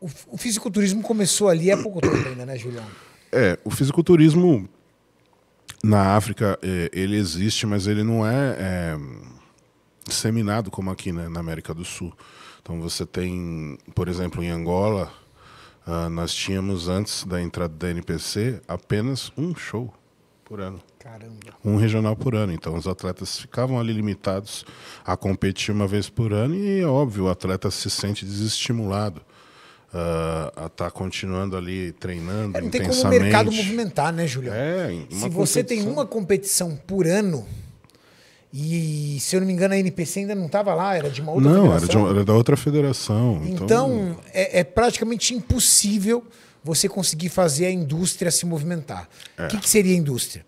O, fisiculturismo começou ali há pouco tempo ainda, né, Julião? É, o fisiculturismo na África, é, ele existe, mas ele não é, é disseminado como aqui né, na América do Sul. Então você tem, por exemplo, em Angola, ah, nós tínhamos antes da entrada da NPC apenas um show por ano. Caramba. Um regional por ano. Então os atletas ficavam ali limitados a competir uma vez por ano e é óbvio, o atleta se sente desestimulado uh, tá continuando ali treinando é, não tem como o mercado movimentar, né, Julião? É, se competição. você tem uma competição por ano e, se eu não me engano, a NPC ainda não estava lá, era de uma outra não, federação. Não, era, era, da outra federação. Então, então é, é, praticamente impossível você conseguir fazer a indústria se movimentar. O é. que, que seria a indústria?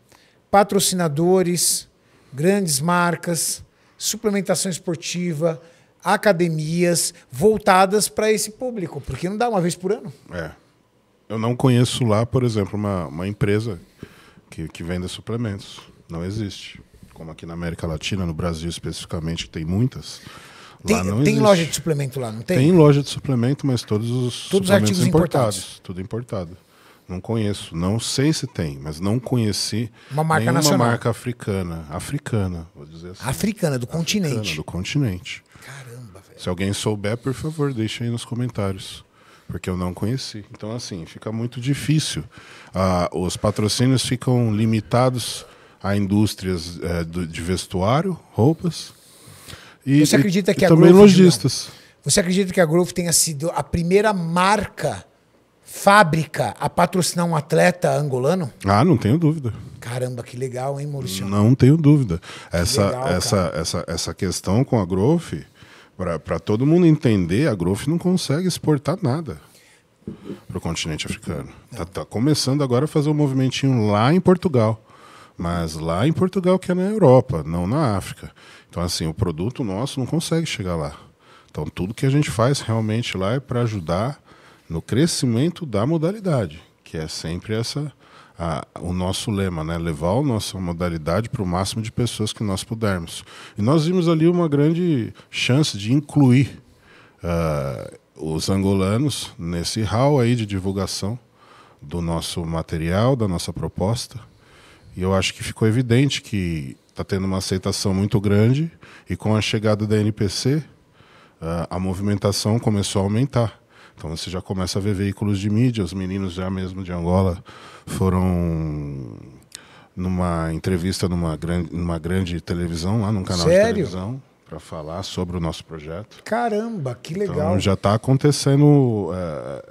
Patrocinadores, grandes marcas, suplementação esportiva, academias voltadas para esse público, porque não dá uma vez por ano. É. Eu não conheço lá, por exemplo, uma, uma empresa que, que venda suplementos. Não existe. Como aqui na América Latina, no Brasil especificamente, que tem muitas. Lá tem, tem loja de suplemento lá, não tem? Tem loja de suplemento, mas todos os todos suplementos importados. importados. Tudo importado. Não conheço. Não sei se tem, mas não conheci uma marca nenhuma nacional. marca africana. Africana, vou dizer assim. Africana, do africana, continente. Do continente. Caramba, velho. Se alguém souber, por favor, deixe aí nos comentários. Porque eu não conheci. Então, assim, fica muito difícil. Ah, os patrocínios ficam limitados a indústrias é, de vestuário, roupas. E, Você acredita que e a também lojistas. Você acredita que a Grove tenha sido a primeira marca fábrica a patrocinar um atleta angolano? Ah, não tenho dúvida. Caramba, que legal, hein, Maurício? Não tenho dúvida. Essa, legal, essa, cara. essa, essa questão com a Growth, para todo mundo entender, a Growth não consegue exportar nada para o continente africano. Está é. tá começando agora a fazer um movimentinho lá em Portugal. Mas lá em Portugal, que é na Europa, não na África. Então, assim, o produto nosso não consegue chegar lá. Então, tudo que a gente faz realmente lá é para ajudar no crescimento da modalidade, que é sempre essa a, o nosso lema, né? levar a nossa modalidade para o máximo de pessoas que nós pudermos. E nós vimos ali uma grande chance de incluir uh, os angolanos nesse hall aí de divulgação do nosso material, da nossa proposta. E eu acho que ficou evidente que está tendo uma aceitação muito grande e com a chegada da NPC, uh, ah, a movimentação começou a aumentar. Então você já começa a ver veículos de mídia. Os meninos já mesmo de Angola foram numa entrevista numa grande, numa grande televisão, lá num canal Sério? de televisão, para falar sobre o nosso projeto. Caramba, que então, legal! Então já está acontecendo é,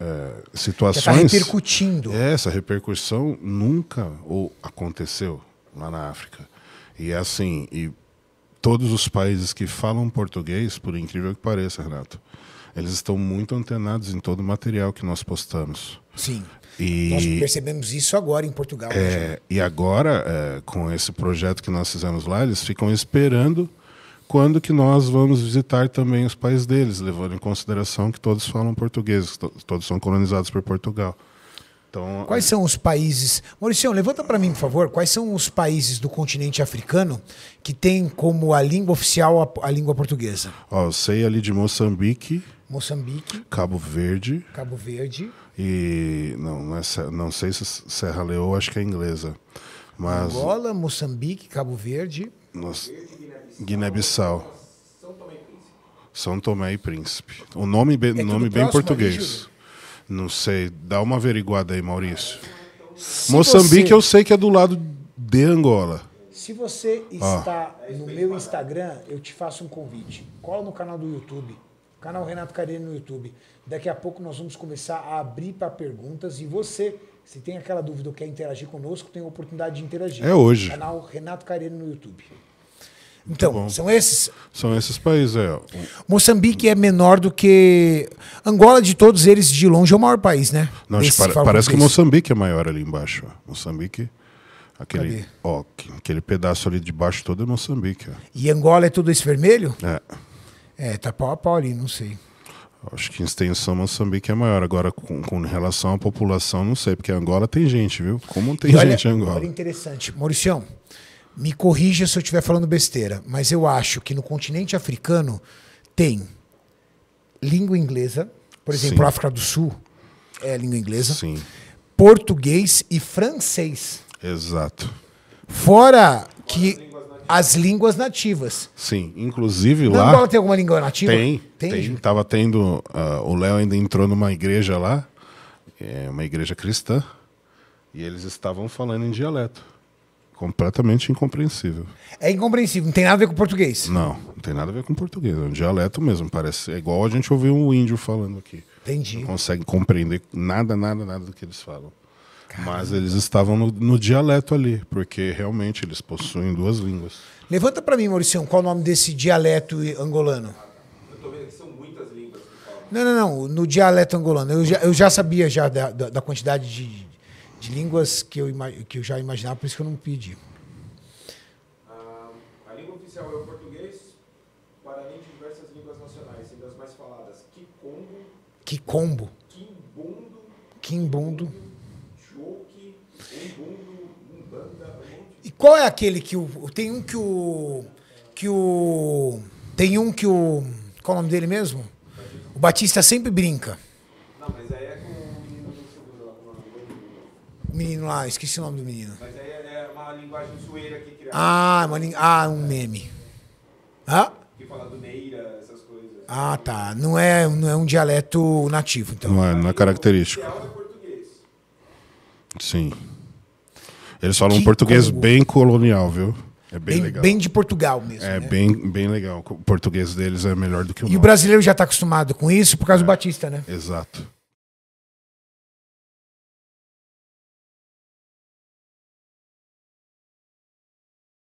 é, tá situações. está repercutindo. É Essa repercussão nunca ou aconteceu lá na África. E é assim, e todos os países que falam português, por incrível que pareça, Renato, eles estão muito antenados em todo o material que nós postamos. Sim. E, nós percebemos isso agora em Portugal. É, né, e agora, é, com esse projeto que nós fizemos lá, eles ficam esperando quando que nós vamos visitar também os pais deles, levando em consideração que todos falam português, to todos são colonizados por Portugal. Então, quais são os países? Maurício, levanta para mim, por favor, quais são os países do continente africano que têm como a língua oficial a, a língua portuguesa? Ó, eu sei ali de Moçambique, Moçambique. Cabo Verde. Cabo Verde. E não, não, é, não sei se Serra Leoa, acho que é inglesa. Mas, Angola, Moçambique, Cabo Verde. Nossa. Guiné-Bissau. São Tomé e Príncipe. O nome bem, é nome bem português. Não sei, dá uma averiguada aí, Maurício. Se Moçambique você... eu sei que é do lado de Angola. Se você está ah. no meu Instagram, eu te faço um convite. Cola no canal do YouTube. Canal Renato Careno no YouTube. Daqui a pouco nós vamos começar a abrir para perguntas e você, se tem aquela dúvida ou quer interagir conosco, tem a oportunidade de interagir. É hoje. Canal Renato Careno no YouTube. Então, são esses? São esses países, é. Moçambique é menor do que. Angola, de todos eles, de longe, é o maior país, né? Não, para, parece que Moçambique é maior ali embaixo. Moçambique. Aquele, ó, aquele pedaço ali de baixo todo é Moçambique. E Angola é tudo esse vermelho? É. É, tá pau a pau ali, não sei. Acho que em extensão Moçambique é maior. Agora, com, com, relação à população, não sei, porque Angola tem gente, viu? Como tem e gente olha, em Angola? Olha interessante. Mauricião, me corrija se eu estiver falando besteira, mas eu acho que no continente africano tem língua inglesa, por exemplo, Sim. África do Sul é língua inglesa, Sim. português e francês. Exato. Fora que as línguas nativas. Sim, inclusive lá. Na Angola tem alguma língua nativa? Tem, tem. tem. Tava tendo. Uh, o Léo ainda entrou numa igreja lá, é, uma igreja cristã, e eles estavam falando em dialeto. Completamente incompreensível. É incompreensível, não tem nada a ver com português. Não, não tem nada a ver com português. É um dialeto mesmo, parece. É igual a gente ouvir um índio falando aqui. Entendi. Não consegue compreender nada, nada, nada do que eles falam. Mas eles estavam no, no, dialeto ali, porque realmente eles possuem duas línguas. Levanta para mim, Maurício, qual o nome desse dialeto angolano? Eu tô vendo que são muitas línguas. Não, não, não. No dialeto angolano. Eu já, eu já sabia já da, da, da quantidade de, de línguas que eu, que eu já imaginava, por isso que eu não pedi. Ah, a língua oficial é o português, para além de diversas línguas nacionais, sendo as mais faladas, Kikombo. Kikombo. Kimbundo. Kimbundo. E qual é aquele que o. Tem um que o. Que o. Tem um que o. Qual é o nome dele mesmo? O Batista sempre brinca. Não, mas aí é com o menino O menino lá, esqueci o nome do menino. Mas aí é, é uma linguagem zoeira que criaram. Ah, uma, ah, um meme. Que fala do Neira, essas coisas. Ah, tá. Não é, não é um dialeto nativo, então. Não é, não é característico. É Sim. Eles falam um português bem colonial, viu? É bem, bem, legal. Bem de Portugal mesmo. É né? bem, bem legal. O português deles é melhor do que o E nosso. o brasileiro já está acostumado com isso por causa é, do Batista, né? Exato.